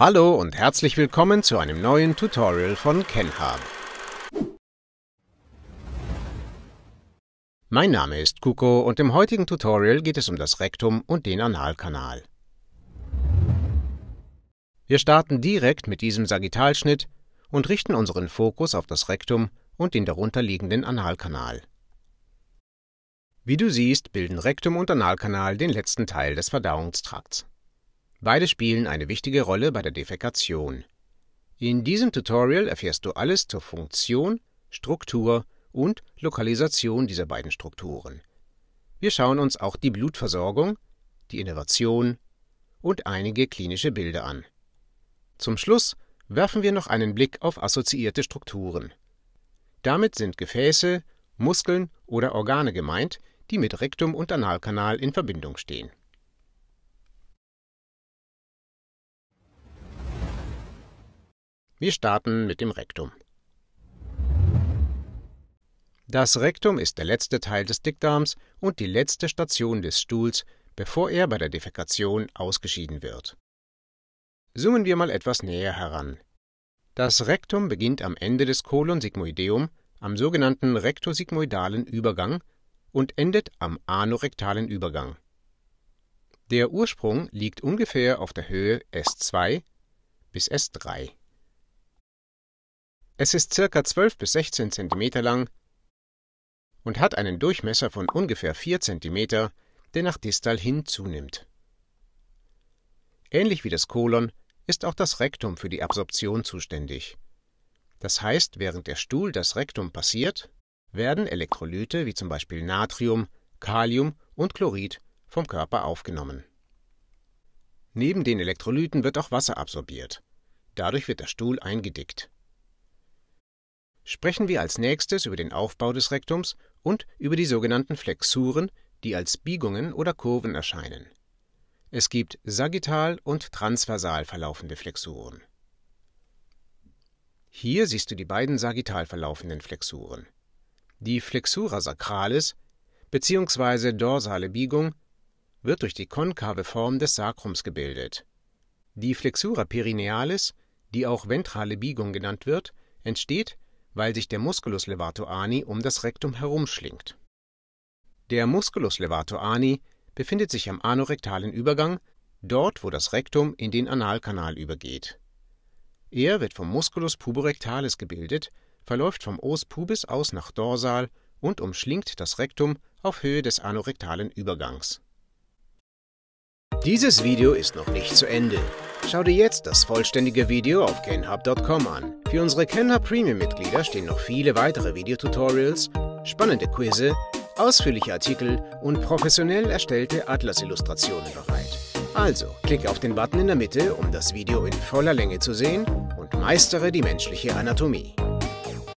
Hallo und herzlich willkommen zu einem neuen Tutorial von Kenha. Mein Name ist Kuko und im heutigen Tutorial geht es um das Rektum und den Analkanal. Wir starten direkt mit diesem Sagittalschnitt und richten unseren Fokus auf das Rektum und den darunterliegenden Analkanal. Wie du siehst, bilden Rektum und Analkanal den letzten Teil des Verdauungstrakts. Beide spielen eine wichtige Rolle bei der Defekation. In diesem Tutorial erfährst du alles zur Funktion, Struktur und Lokalisation dieser beiden Strukturen. Wir schauen uns auch die Blutversorgung, die Innovation und einige klinische Bilder an. Zum Schluss werfen wir noch einen Blick auf assoziierte Strukturen. Damit sind Gefäße, Muskeln oder Organe gemeint, die mit Rektum und Analkanal in Verbindung stehen Wir starten mit dem Rektum. Das Rektum ist der letzte Teil des Dickdarms und die letzte Station des Stuhls, bevor er bei der Defekation ausgeschieden wird. Zoomen wir mal etwas näher heran. Das Rektum beginnt am Ende des Kolonsigmoideum, am sogenannten rektosigmoidalen Übergang und endet am anorektalen Übergang. Der Ursprung liegt ungefähr auf der Höhe S2 bis S3. Es ist circa 12 bis 16 cm lang und hat einen Durchmesser von ungefähr 4 cm, der nach distal hin zunimmt. Ähnlich wie das Kolon ist auch das Rektum für die Absorption zuständig. Das heißt, während der Stuhl das Rektum passiert, werden Elektrolyte wie zum Beispiel Natrium, Kalium und Chlorid vom Körper aufgenommen. Neben den Elektrolyten wird auch Wasser absorbiert. Dadurch wird der Stuhl eingedickt sprechen wir als nächstes über den Aufbau des Rektums und über die sogenannten Flexuren, die als Biegungen oder Kurven erscheinen. Es gibt sagittal und transversal verlaufende Flexuren. Hier siehst du die beiden sagittal verlaufenden Flexuren. Die Flexura sacralis bzw. dorsale Biegung wird durch die konkave Form des Sacrums gebildet. Die Flexura perinealis, die auch ventrale Biegung genannt wird, entsteht, weil sich der Musculus levator um das Rektum herumschlingt. Der Musculus levator befindet sich am anorektalen Übergang, dort wo das Rektum in den Analkanal übergeht. Er wird vom Musculus puborectalis gebildet, verläuft vom Os pubis aus nach dorsal und umschlingt das Rektum auf Höhe des anorektalen Übergangs. Dieses Video ist noch nicht zu Ende. Schau dir jetzt das vollständige Video auf kenhub.com an. Für unsere KenHub Premium-Mitglieder stehen noch viele weitere Videotutorials, spannende Quizze, ausführliche Artikel und professionell erstellte Atlas-Illustrationen bereit. Also, klick auf den Button in der Mitte, um das Video in voller Länge zu sehen und meistere die menschliche Anatomie.